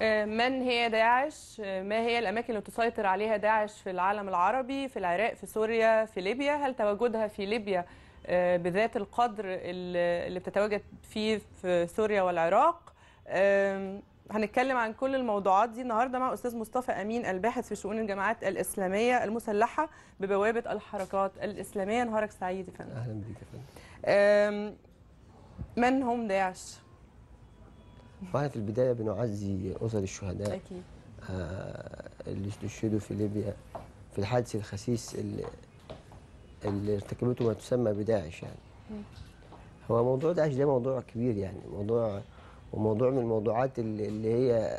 آه، من هي داعش آه، ما هي الأماكن اللي تسيطر عليها داعش في العالم العربي في العراق في سوريا في ليبيا هل تواجدها في ليبيا آه، بذات القدر اللي بتتواجد فيه في سوريا والعراق هنتكلم عن كل الموضوعات دي النهارده مع استاذ مصطفى امين الباحث في شؤون الجماعات الاسلاميه المسلحه ببوابه الحركات الاسلاميه نهارك سعيد يا فندم اهلا بيك يا فندم من هم داعش واحنا في البدايه بنعزي اسر الشهداء اكيد آه اللي استشهدوا في ليبيا في الحادث الخسيس اللي, اللي ارتكبته ما تسمى بداعش يعني هو موضوع داعش ده موضوع كبير يعني موضوع وموضوع من الموضوعات اللي, اللي هي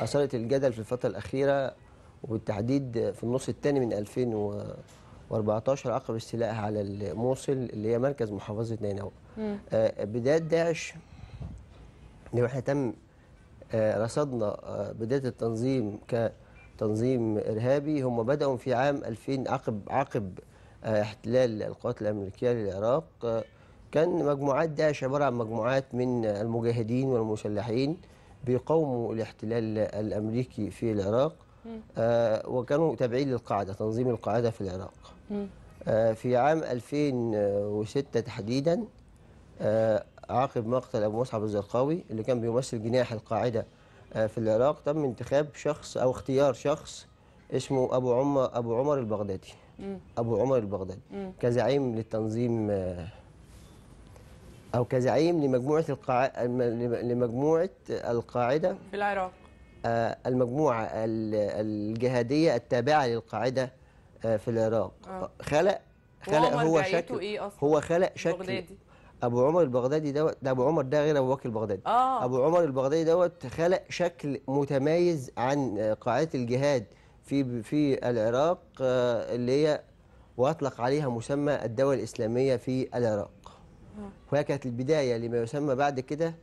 اثارت الجدل في الفتره الاخيره وبالتحديد في النص الثاني من 2014 عقب استيلائها على الموصل اللي هي مركز محافظه نينوى آه، بدايه داعش لو احنا تم آه، رصدنا آه، بدايه التنظيم كتنظيم ارهابي هم بداوا في عام 2000 عقب عقب آه، احتلال القوات الامريكيه للعراق كان مجموعات داعش عباره عن مجموعات من المجاهدين والمسلحين بيقاوموا الاحتلال الامريكي في العراق آه وكانوا تابعين للقاعده تنظيم القاعده في العراق آه في عام 2006 تحديدا آه عقب مقتل أبو مصعب الزرقاوي اللي كان بيمثل جناح القاعدة آه، في العراق تم انتخاب شخص أو اختيار شخص اسمه أبو عمر أبو عمر البغدادي أبو عمر البغدادي كزعيم للتنظيم آه، أو كزعيم لمجموعة القاع... لمجموعة القاعدة في العراق آه، المجموعة الجهادية التابعة للقاعدة في العراق خلق خلق هو شكل إيه هو خلق شكل ابو عمر البغدادي دوت ده ابو عمر ده غير ابو بكر البغدادي آه. ابو عمر البغدادي دوت خلق شكل متميز عن آه، قاعده الجهاد في في العراق آه، اللي هي واطلق عليها مسمى الدوله الاسلاميه في العراق آه. وهي كانت البدايه لما يسمى بعد كده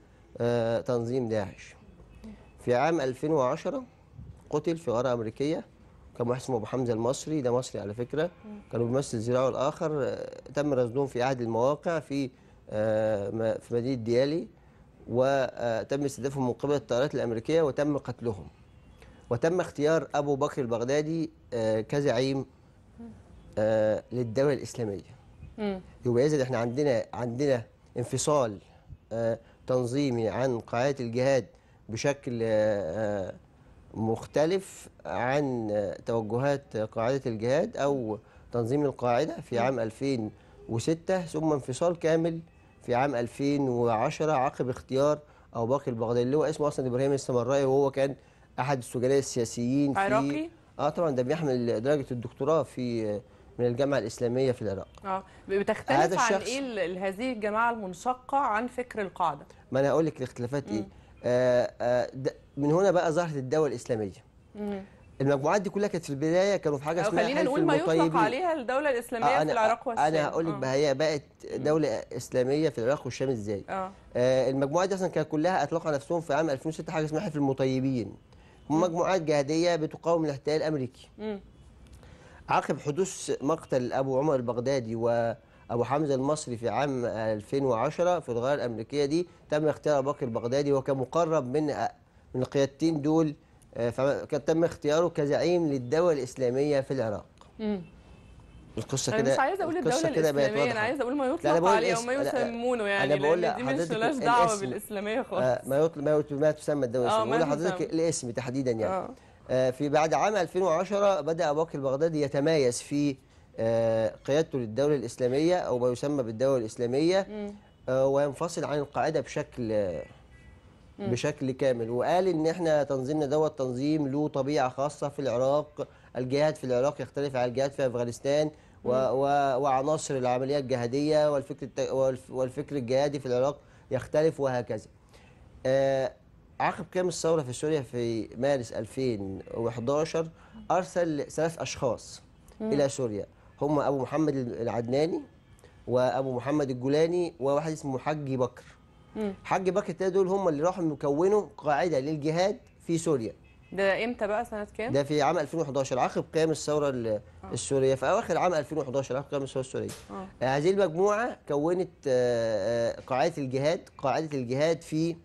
تنظيم داعش في عام 2010 قتل في غاره امريكيه كان واحد اسمه ابو حمزه المصري ده مصري على فكره كانوا بيمثل زراعه الاخر تم رصدهم في احد المواقع في آه، في مدينه ديالي وتم استهدافهم من قبل الطائرات الامريكيه وتم قتلهم وتم اختيار ابو بكر البغدادي آه، كزعيم آه، للدوله الاسلاميه يبقى اذا احنا عندنا عندنا انفصال تنظيمي عن قاعده الجهاد بشكل مختلف عن توجهات قاعده الجهاد او تنظيم القاعده في عام 2006 ثم انفصال كامل في عام 2010 عقب اختيار أبو بكر البغدادي اللي هو اسمه أصلا إبراهيم السمرائي وهو كان أحد السجناء السياسيين في عراقي اه طبعا ده بيحمل درجة الدكتوراه في من الجامعة الإسلامية في العراق اه بتختلف عن إيه هذه الجماعة المنشقة عن فكر القاعدة ما أنا هقول لك الاختلافات إيه آه آه من هنا بقى ظهرت الدولة الإسلامية مم. المجموعات دي كلها كانت في البدايه كانوا في حاجه اسمها خلينا نقول ما يطلق عليها الدوله الاسلاميه آه في العراق والشام آه، انا هقول لك آه. هي بقت دوله اسلاميه في العراق والشام ازاي آه. آه المجموعات دي اصلا كانت كلها اطلقوا نفسهم في عام 2006 حاجه اسمها حلف المطيبين هم مجموعات جهاديه بتقاوم الاحتلال الامريكي م. عقب حدوث مقتل ابو عمر البغدادي وابو حمزه المصري في عام 2010 في الغاره الامريكيه دي تم اختيار باقي البغدادي وكان مقرب من آه، من القيادتين دول فقد تم اختياره كزعيم للدولة الإسلامية في العراق مم. القصه كده مش عايزه اقول الدوله الاسلاميه انا عايزه اقول ما يطلق عليه او ما يسمونه يعني أنا بقول يعني، دي مش ملاش دعوه بالاسلاميه خالص آه ما يطلق ما, يطلق ما تسمى الدوله آه، الاسلاميه بقول لحضرتك الاسم تحديدا يعني آه. آه في بعد عام 2010 بدا ابو بكر البغدادي يتميز في آه قيادته للدوله الاسلاميه او ما يسمى بالدوله الاسلاميه آه وينفصل عن القاعده بشكل آه بشكل كامل وقال ان احنا تنظيمنا دوت تنظيم له طبيعه خاصه في العراق الجهاد في العراق يختلف عن الجهاد في افغانستان و و وعناصر العمليه الجهاديه والفكر والفكر الجهادي في العراق يختلف وهكذا. آه عقب قيام الثوره في سوريا في مارس 2011 ارسل ثلاث اشخاص مم. الى سوريا هم ابو محمد العدناني وابو محمد الجولاني وواحد اسمه حجي بكر. حاج باكر التاني دول هم اللي راحوا مكونوا قاعده للجهاد في سوريا ده امتى بقى سنه كام ده في عام 2011 عقب قيام الثوره آه. السوريه في اواخر عام 2011 عقب قيام الثوره السوريه آه. آه، هذه المجموعه كونت آه، قاعده الجهاد قاعده الجهاد في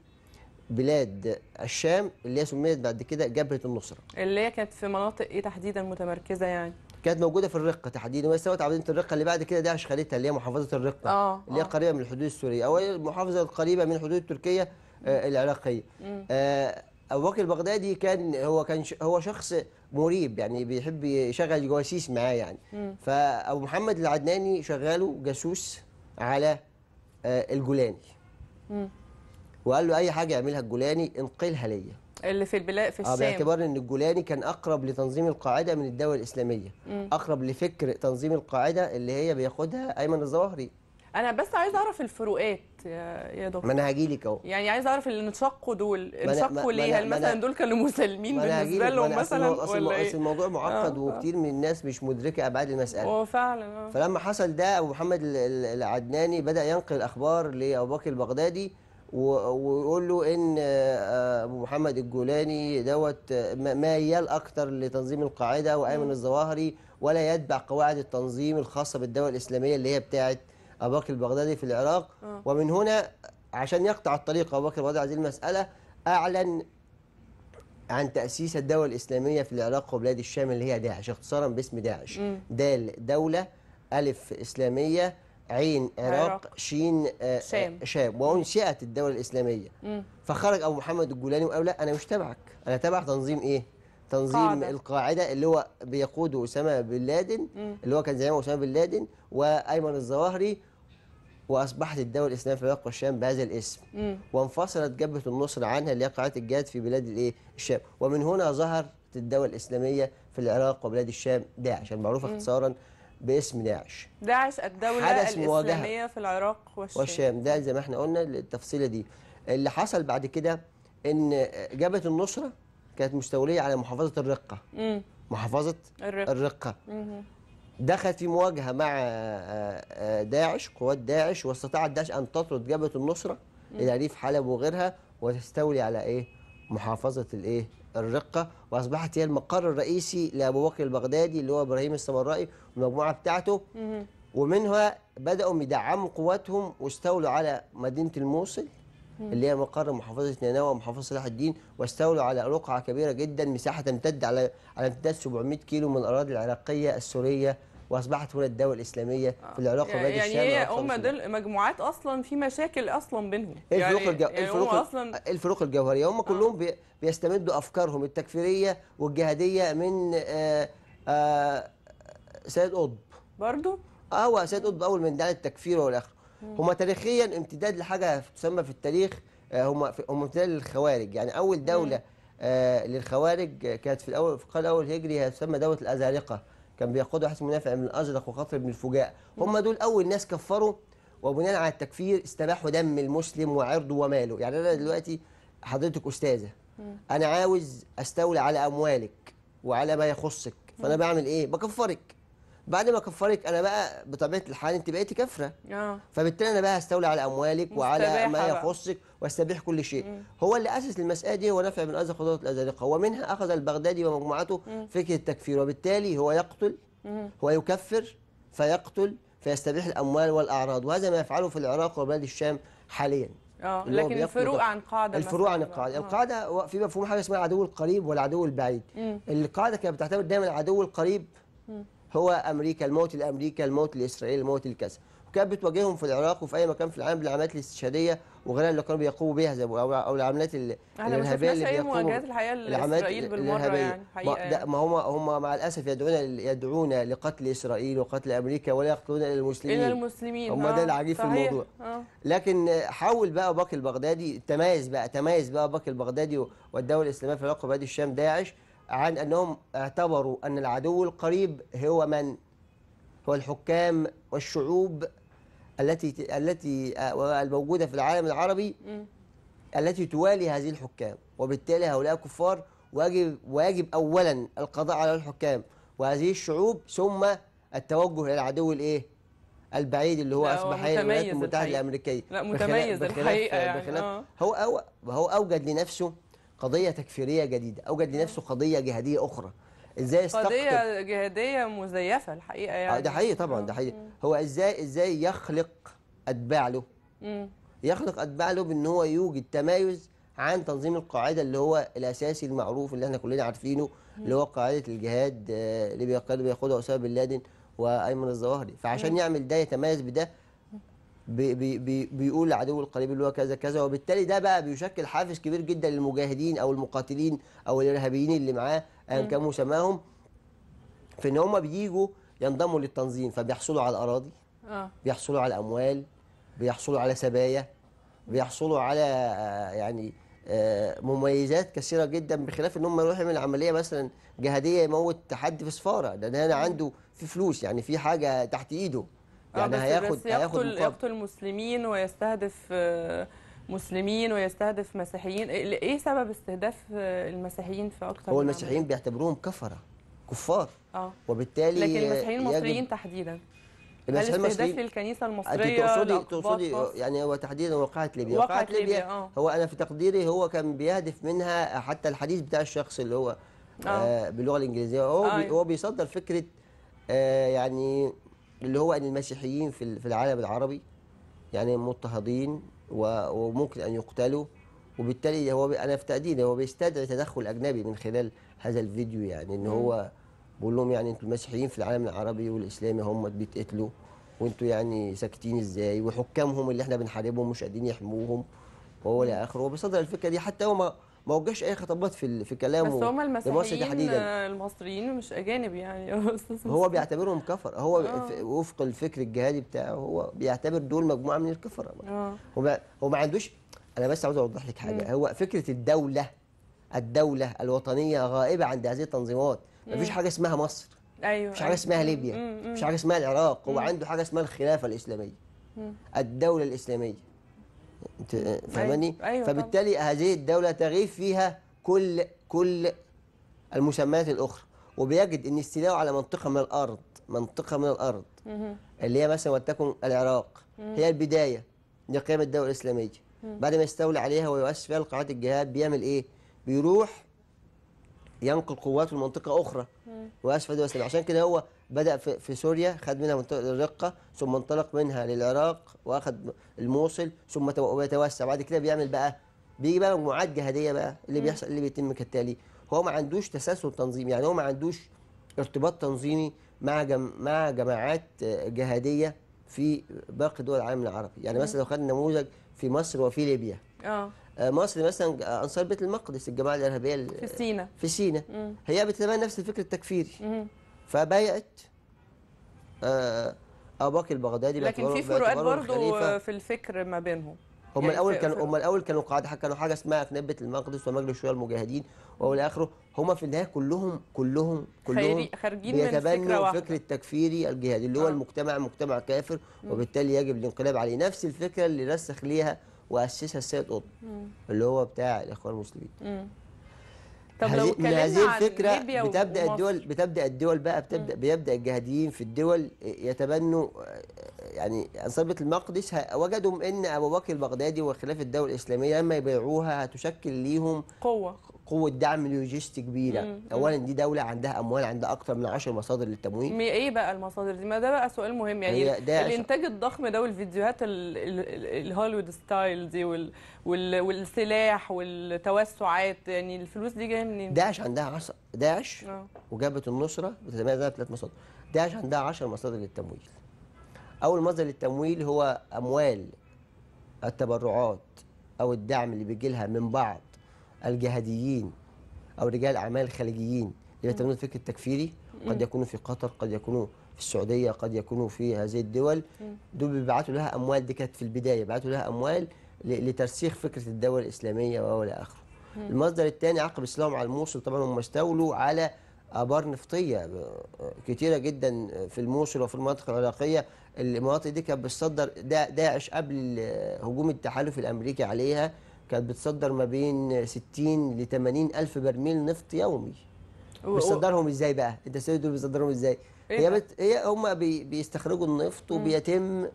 بلاد الشام اللي هي سميت بعد كده جبهه النصره اللي هي كانت في مناطق ايه تحديدا متمركزه يعني كانت موجوده في الرقه تحديدا وهي سوت عمليه الرقه اللي بعد كده داعش خليتها اللي هي محافظه الرقه أوه. اللي هي آه. قريبه من الحدود السوريه او المحافظه القريبه من حدود تركيا آه، العراقيه آه ابو بكر البغدادي كان هو كان هو شخص مريب يعني بيحب يشغل جواسيس معاه يعني مم. فابو محمد العدناني شغاله جاسوس على آه الجولاني مم. وقال له اي حاجه يعملها الجولاني انقلها ليا اللي في البلاد في الشام اه باعتبار ان الجولاني كان اقرب لتنظيم القاعده من الدوله الاسلاميه مم. اقرب لفكر تنظيم القاعده اللي هي بياخدها ايمن الظواهري انا بس عايز اعرف الفروقات يا دكتور ما انا هاجي لك اهو يعني عايز اعرف اللي انشقوا دول انشقوا ليه هل مثلا دول كانوا مسلمين بالنسبه لهم مثلا أصل ولا ايه اصل الموضوع معقد آه،, آه وكتير من الناس مش مدركه ابعاد المساله هو فعلا آه فلما حصل ده ابو محمد العدناني بدا ينقل الاخبار لابو بكر البغدادي ويقول له ان آه، آه، ابو محمد الجولاني دوت آه، ميال اكتر لتنظيم القاعده وايمن الظواهري ولا يتبع قواعد التنظيم الخاصه بالدوله الاسلاميه اللي هي بتاعه ابو بكر البغدادي في العراق ومن هنا عشان يقطع الطريق ابو بكر البغدادي هذه المساله اعلن عن تاسيس الدوله الاسلاميه في العراق وبلاد الشام اللي هي داعش اختصارا باسم داعش دال دوله الف اسلاميه عين عراق شين آه، آه، شام شام وانشئت الدوله الاسلاميه فخرج ابو محمد الجولاني وقال لا انا مش تبعك انا تبع تنظيم ايه تنظيم قاعدة. القاعده اللي هو بيقوده اسامه بن لادن م. اللي هو كان زعيمه اسامه بن لادن وايمن الظواهري واصبحت الدوله الاسلاميه في العراق والشام بهذا الاسم م. وانفصلت جبهه النصر عنها اللي هي قاعده الجهاد في بلاد الايه الشام ومن هنا ظهرت الدوله الاسلاميه في العراق وبلاد الشام داعش المعروفه اختصارا باسم داعش داعش الدولة الإسلامية في العراق والشام والشام ده زي ما احنا قلنا التفصيلة دي اللي حصل بعد كده ان جبهة النصرة كانت مستولية على محافظة الرقة مم. محافظة الرقة, الرقة. دخلت في مواجهة مع آه، آه، داعش قوات داعش واستطاعت داعش أن تطرد جبهة النصرة إلى ريف حلب وغيرها وتستولي على إيه محافظة الإيه الرقة وأصبحت هي المقر الرئيسي لأبو بكر البغدادي اللي هو إبراهيم السمرائي والمجموعة بتاعته ومنها بدأوا يدعموا قواتهم واستولوا على مدينة الموصل اللي هي مقر محافظة نينوى ومحافظة صلاح الدين واستولوا على رقعة كبيرة جدا مساحة تمتد على على امتداد 700 كيلو من الأراضي العراقية السورية واصبحت هنا الدوله الاسلاميه في آه. العراق وبلاد يعني الشام يعني هم دول مجموعات اصلا في مشاكل اصلا بينهم إيه يعني الفروق الجو... يعني الفروق هم اصلا إيه الفروق الجوهريه هم آه. كلهم بي... بيستمدوا افكارهم التكفيريه والجهاديه من آآ آه، آآ سيد قطب برضه اه هو سيد قطب اول من دعا التكفير والاخر هم تاريخيا امتداد لحاجه تسمى في التاريخ هم هم امتداد للخوارج يعني اول دوله للخوارج كانت في الاول في القرن الاول الهجري هي تسمى دوله الازارقه كان بيقوده حسن منافع بن الازرق وخطر بن الفجاء هم دول اول ناس كفروا وبناء على التكفير استباحوا دم المسلم وعرضه وماله يعني انا دلوقتي حضرتك استاذه انا عاوز استولي على اموالك وعلى ما يخصك فانا بعمل ايه بكفرك بعد ما كفرك انا بقى بطبيعه الحال انت بقيتي كافره اه فبالتالي انا بقى هستولي على اموالك وعلى ما يخصك واستبيح كل شيء مم. هو اللي اسس المساله دي هو نفع من ازرق وضربه الازارقه ومنها اخذ البغدادي ومجموعته فكره التكفير وبالتالي هو يقتل مم. هو يكفر فيقتل فيستبيح الاموال والاعراض وهذا ما يفعله في العراق وبلاد الشام حاليا اه لكن الفروق عن قاعده الفروع عن القاعده آه. القاعده في مفهوم حاجه اسمها العدو القريب والعدو البعيد مم. القاعده كانت بتعتمد دايما العدو القريب مم. هو امريكا الموت لامريكا الموت لاسرائيل الموت لكذا وكانت بتواجههم في العراق وفي اي مكان في العالم بالعمليات الاستشهاديه وغيرها اللي كانوا بيقوموا بيها زي او, أو العمليات الارهابيه اللي بيقوموا مواجهات الحقيقه لاسرائيل بالمره يعني حقيقة. يعني. ما هم هم مع الاسف يدعون يدعون لقتل اسرائيل وقتل امريكا ولا يقتلون الا المسلمين الا المسلمين هم ده آه، العجيب في الموضوع آه. لكن حاول بقى باقي البغدادي تمايز بقى تمايز بقى باقي البغدادي والدوله الاسلاميه في العراق وبادي الشام داعش عن أنهم اعتبروا أن العدو القريب هو من؟ هو الحكام والشعوب التي التي آه، الموجودة في العالم العربي التي توالي هذه الحكام وبالتالي هؤلاء كفار واجب واجب أولا القضاء على الحكام وهذه الشعوب ثم التوجه إلى العدو الإيه؟ البعيد اللي هو اصبح هي الولايات المتحده الامريكيه لا متميز بخلاف الحقيقه بخلاف يعني بخلاف آه. هو هو اوجد لنفسه قضيه تكفيريه جديده اوجد لنفسه آه. قضيه جهاديه اخرى ازاي استقطب قضيه جهاديه مزيفه الحقيقه يعني آه ده يعني. حقيقي طبعا ده آه. حقيقي هو ازاي ازاي يخلق اتباع له يخلق اتباع له بان هو يوجد تمايز عن تنظيم القاعده اللي هو الاساسي المعروف اللي احنا كلنا عارفينه اللي هو قاعده الجهاد آه، اللي بيقودها اسامه بن لادن وايمن الظواهري فعشان يعمل ده يتميز بده بي بي بيقول العدو القريب اللي هو كذا كذا وبالتالي ده بقى بيشكل حافز كبير جدا للمجاهدين او المقاتلين او الارهابيين اللي معاه ايا كان مسماهم في ان هم بييجوا ينضموا للتنظيم فبيحصلوا على الاراضي آه. بيحصلوا على اموال بيحصلوا على سبايا بيحصلوا على آه، يعني آه، مميزات كثيره جدا بخلاف ان هم يروحوا من عمليه مثلا جهاديه يموت حد في سفاره ده انا عنده في فلوس يعني في حاجه تحت ايده يعني هياخد بس هياخد يقتل, يقتل مسلمين ويستهدف آه، مسلمين ويستهدف مسيحيين ايه, إيه سبب استهداف آه، المسيحيين في اكتر هو المسيحيين بيعتبروهم كفره كفار اه وبالتالي لكن المسيحيين المصريين تحديدا المسيحيين المصريين الكنيسه المصريه انت تقصدي تقصدي يعني هو تحديدا واقعه ليبيا واقعه ليبيا, ليبيا آه. هو انا في تقديري هو كان بيهدف منها حتى الحديث بتاع الشخص اللي هو آه. آه باللغه الانجليزيه هو آه. بي هو بيصدر فكره آه يعني اللي هو أن المسيحيين في العالم العربي يعني مضطهدين وممكن أن يقتلوا وبالتالي هو أنا في تقديري هو بيستدعي تدخل أجنبي من خلال هذا الفيديو يعني أن هو بيقول لهم يعني أنتوا المسيحيين في العالم العربي والإسلامي هم بيتقتلوا وأنتوا يعني ساكتين إزاي وحكامهم اللي إحنا بنحاربهم مش قادرين يحموهم وهو إلى آخره وبيصدر الفكرة دي حتى هو ما وجهش اي خطابات في في كلامه بس هم المسيحيين تحديدا المصريين مش اجانب يعني هو بيعتبرهم كفر هو آه. وفق الفكر الجهادي بتاعه هو بيعتبر دول مجموعه من الكفره آه. هو هو ما عندوش انا بس عاوز اوضح لك حاجه هو فكره الدوله الدوله الوطنيه غائبه عند هذه التنظيمات ما فيش حاجه اسمها مصر ايوه مش حاجه أيوة. اسمها ليبيا مش حاجه اسمها العراق هو عنده حاجه اسمها الخلافه الاسلاميه الدوله الاسلاميه أيوة، فاهماني أيوة. أيوة فبالتالي هذه الدوله تغيب فيها كل كل المسميات الاخرى وبيجد ان استيلاءه على منطقه من الارض منطقه من الارض اللي هي مثلا ولتكن العراق هي البدايه لقيام الدوله الاسلاميه بعد ما يستولي عليها ويؤسس فيها القاعدة الجهاد بيعمل ايه؟ بيروح ينقل قواته لمنطقه اخرى واسفل واسفل عشان كده هو بدا في, في سوريا خد منها منطقه الرقه ثم انطلق منها للعراق واخد الموصل ثم بيتوسع بعد كده بيعمل بقى بيجي بقى مجموعات جهاديه بقى اللي م. بيحصل اللي بيتم كالتالي هو ما عندوش تسلسل تنظيمي يعني هو ما عندوش ارتباط تنظيمي مع جم... مع جماعات جهاديه في باقي دول العالم العربي يعني مثلا لو خدنا نموذج في مصر وفي ليبيا اه آه، مصر مثلا آه، انصار بيت المقدس الجماعه الارهابيه في سينا في سينا هي بتتبنى نفس الفكر التكفيري فبايعت آه، ابو بكر البغدادي لكن في فروقات برضه في الفكر ما بينهم هم يعني الاول كانوا هم الاول كانوا قاعده كانوا حاجه اسمها كنيبه بيت المقدس ومجلس شويه المجاهدين والى اخره هم في النهايه كلهم كلهم كلهم خارجين من فكره الفكر التكفيري الجهادي اللي هو آه. المجتمع مجتمع كافر وبالتالي يجب الانقلاب عليه نفس الفكره اللي رسخ ليها واسسها السيد قطب اللي هو بتاع الاخوان المسلمين طب لو من هذه الفكره بتبدا ومصر. الدول بتبدا الدول بقى بتبدا مم. بيبدا الجهاديين في الدول يتبنوا يعني انصار بيت المقدس وجدوا ان ابو بكر البغدادي وخلافه الدوله الاسلاميه لما يبيعوها هتشكل ليهم قوه قوه دعم لوجيستي كبيره مم. اولا دي دوله عندها اموال عندها اكتر من 10 مصادر للتمويل ايه بقى المصادر دي ما ده بقى سؤال مهم يعني الانتاج الضخم ده والفيديوهات الهوليوود ستايل دي وال وال والسلاح والتوسعات يعني الفلوس دي جايه منين داعش عندها عصر داعش آه. وجبهه النصره بتتميز ثلاث مصادر داعش عندها 10 مصادر للتمويل اول مصدر للتمويل هو اموال التبرعات او الدعم اللي بيجي لها من بعض الجهاديين أو رجال أعمال خليجيين اللي يتبنون الفكر التكفيري قد يكونوا في قطر قد يكونوا في السعودية قد يكونوا في هذه الدول دول بيبعتوا لها أموال دي كانت في البداية بيبعتوا لها أموال لترسيخ فكرة الدولة الإسلامية وإلى آخره المصدر الثاني عقب اسلام على الموصل طبعا هم استولوا على ابار نفطيه آه، كتيره جدا في الموصل وفي المناطق العراقيه المناطق دي كانت بتصدر داعش قبل هجوم التحالف الامريكي عليها كانت بتصدر ما بين 60 ل 80 الف برميل نفط يومي بتصدرهم ازاي بقى انت دول بيصدرهم ازاي إيه؟ هي بت... هي هم بي... بيستخرجوا النفط وبيتم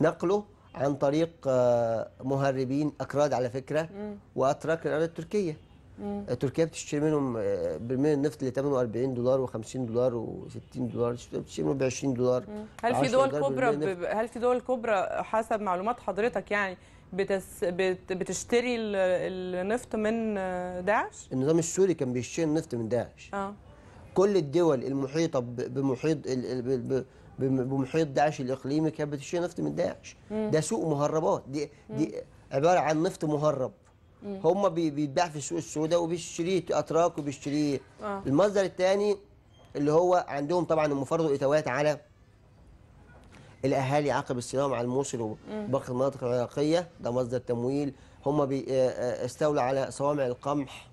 نقله عن طريق آه، مهربين اكراد على فكره واتراك الاراضي التركيه مم. تركيا بتشتري منهم آه، برميل النفط اللي 48 دولار و50 دولار و60 دولار بتشتري منهم ب 20 دولار هل في دول كبرى هل في دول كبرى حسب معلومات حضرتك يعني بتس بت بتشتري النفط من آه، داعش النظام السوري كان بيشتري النفط من داعش اه كل الدول المحيطه بمحيط بمحيط داعش الاقليمي كانت بتشتري نفط من داعش مم. ده سوق مهربات دي دي عباره عن نفط مهرب هم بيتباع في السوق السوداء وبيشتريه اتراك وبيشتريه آه. المصدر الثاني اللي هو عندهم طبعا المفارضه الاتوات على الاهالي عقب الصراع مع الموصل وباقي المناطق العراقيه ده مصدر تمويل هم آه، آه، استولوا على صوامع القمح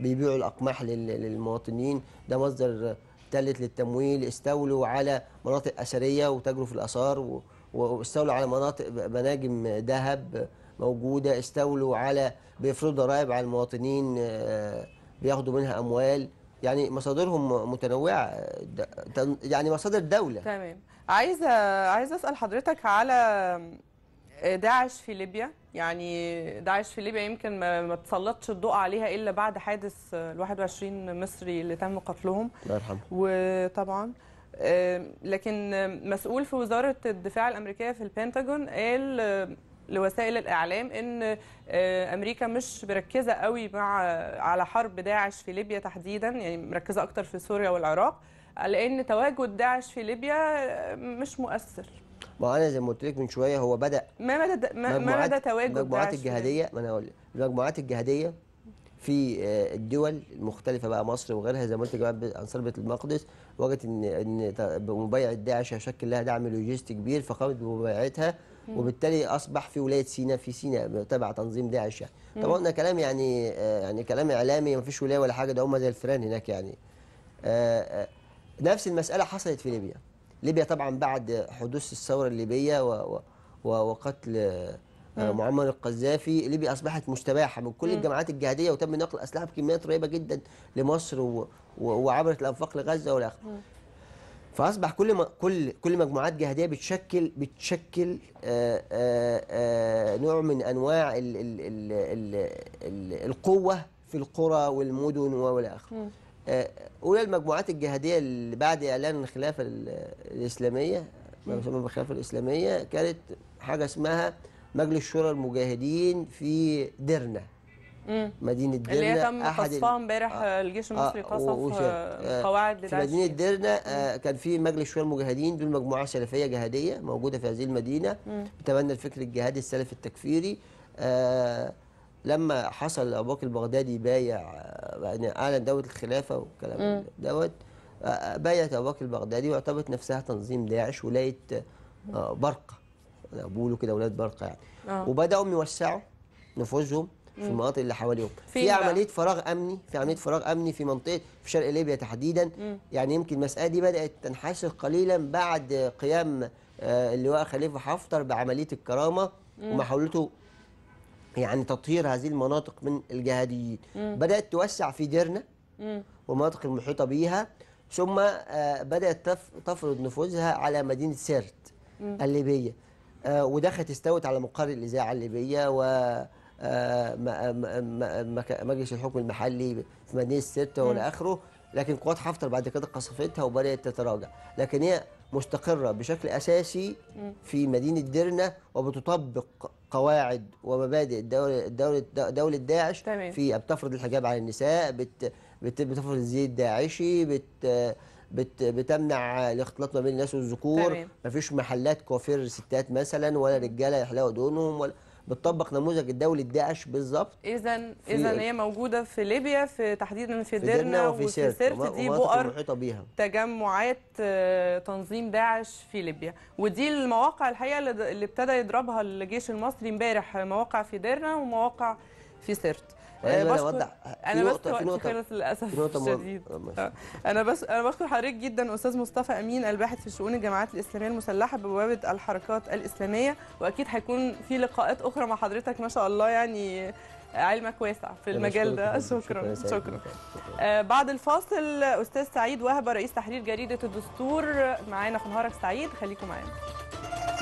بيبيعوا الاقماح للمواطنين ده مصدر ثالث للتمويل استولوا على مناطق اثريه وتجروا في الاثار واستولوا على مناطق مناجم ذهب موجوده استولوا على بيفرضوا ضرائب على المواطنين آه، بياخدوا منها اموال يعني مصادرهم متنوعه يعني مصادر دوله تمام عايزه عايزه اسال حضرتك على آه، داعش في ليبيا يعني داعش في ليبيا يمكن ما, تسلطش الضوء عليها الا بعد حادث آه، ال 21 مصري اللي تم قتلهم الله يرحمه وطبعا آه، لكن مسؤول في وزاره الدفاع الامريكيه في البنتاجون قال لوسائل الاعلام ان آه، امريكا مش مركزه قوي مع على حرب داعش في ليبيا تحديدا يعني مركزه اكتر في سوريا والعراق لان تواجد داعش في ليبيا آه، مش مؤثر ما انا زي ما قلت لك من شويه هو بدا ما مدى ما مدى تواجد المجموعات الجهاديه ما انا هقول المجموعات الجهاديه في آه، الدول المختلفه بقى مصر وغيرها زي ما قلت جماعه انصار بيت المقدس وجدت ان ان مبايعه داعش هيشكل لها دعم لوجستي كبير فقامت بمبايعتها وبالتالي اصبح في ولايه سينا في سينا تبع تنظيم داعش يعني طبعا ده كلام يعني آه، يعني كلام اعلامي ما فيش ولايه ولا حاجه ده هم زي الفيران هناك يعني آه، آه، نفس المساله حصلت في ليبيا ليبيا طبعا بعد حدوث الثوره الليبيه وقتل آه، معمر القذافي ليبيا اصبحت مستباحه من كل الجماعات الجهاديه وتم نقل اسلحه بكميات رهيبه جدا لمصر و... و... وعبرت الانفاق لغزه والى اخره فاصبح كل ما كل كل مجموعات جهاديه بتشكل بتشكل آآ آه، آآ آه، نوع من انواع ال ال ال ال ال القوه في القرى والمدن والى اخره اولى المجموعات الجهاديه اللي بعد اعلان الخلافه الاسلاميه ما يسمى الخلافه الاسلاميه كانت حاجه اسمها مجلس شورى المجاهدين في درنا مدينه درنا اللي هي تم قصفها امبارح آه. الجيش آه، المصري قصف آه،, آه قواعد آه في مدينه درنا آه كان في مجلس شورى المجاهدين دول مجموعه سلفيه جهاديه موجوده في هذه المدينه بتبنى الفكر الجهادي السلفي التكفيري آه لما حصل ابو بكر البغدادي بايع يعني اعلن دوله الخلافه والكلام دوت بايعت ابو بكر البغدادي واعتبرت نفسها تنظيم داعش ولايه برقه بيقولوا كده اولاد برقه يعني آه. وبداوا يوسعوا نفوذهم في المناطق اللي حواليهم في عمليه فراغ امني في عمليه فراغ امني في منطقه في شرق ليبيا تحديدا مم. يعني يمكن المساله دي بدات تنحسر قليلا بعد قيام آه، اللواء خليفه حفتر بعمليه الكرامه ومحاولته يعني تطهير هذه المناطق من الجهاديين مم. بدات توسع في ديرنا والمناطق المحيطه بيها ثم آه، بدات تفرض نفوذها على مدينه سرت الليبيه آه، ودخلت استوت على مقر الإذاعة الليبية و آه، مجلس الحكم المحلي في مدينة الستة وإلى آخره لكن قوات حفتر بعد كده قصفتها وبدأت تتراجع لكن هي مستقرة بشكل أساسي في مدينة ديرنا وبتطبق قواعد ومبادئ دولة, دولة, دولة داعش في بتفرض الحجاب على النساء بت بتفرض الزي الداعشي بت بت بتمنع الاختلاط ما بين الناس والذكور مفيش محلات كوافير ستات مثلا ولا رجاله يحلقوا دونهم ولا بتطبق نموذج الدولي الداعش بالظبط اذا اذا هي موجوده في ليبيا في تحديدا في ديرنا وفي سرت, سرت دي بؤر تجمعات آه، تنظيم داعش في ليبيا ودي المواقع الحقيقه اللي ابتدى يضربها الجيش المصري امبارح مواقع في ديرنا ومواقع في سرت يعني انا بس للاسف الشديد آه، آه. انا بس انا بشكر حضرتك جدا استاذ مصطفى امين الباحث في شؤون الجماعات الاسلاميه المسلحه ببوابه الحركات الاسلاميه واكيد هيكون في لقاءات اخرى مع حضرتك ما شاء الله يعني آه، علمك واسع في المجال ده شكرا شكرا بعد الفاصل استاذ سعيد وهبه رئيس تحرير جريده الدستور معانا في نهارك سعيد خليكم معانا